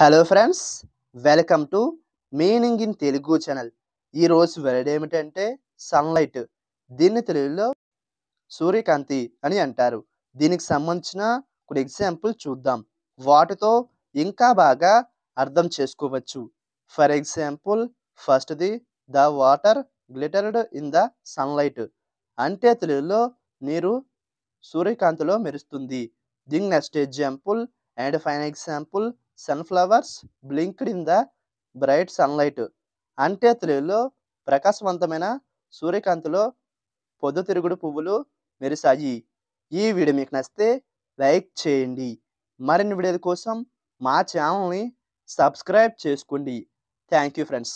hello friends welcome to meaning in Telugu channel ఈరోజు word ఏమిటంటే sunlight దీన్ని తెలుగులో సూర్యకాంతి అని అంటారు దీనికి సంబంధించిన కొన్ని ఎగ్జాంపుల్ చూద్దాం వాటితో ఇంకా బాగా అర్థం చేసుకోవచ్చు ఫర్ ఎగ్జాంపుల్ ఫస్ట్ది the water glittered in the sunlight అంటే తెలుగులో నీరు సూర్యకాంతిలో మెరుస్తుంది దీని next example and fine example sunflowers blinked in the bright sunlight అంటే తెలుగులో ప్రకాశవంతమైన సూర్యకాంతిలో పొద్దుతిరుగుడు పువ్వులు మెరిసాయి ఈ వీడియో మీకు నచ్చితే లైక్ చేయండి మరిన్ని వీడియోల కోసం మా ఛానల్ని సబ్స్క్రైబ్ చేసుకోండి థ్యాంక్ యూ ఫ్రెండ్స్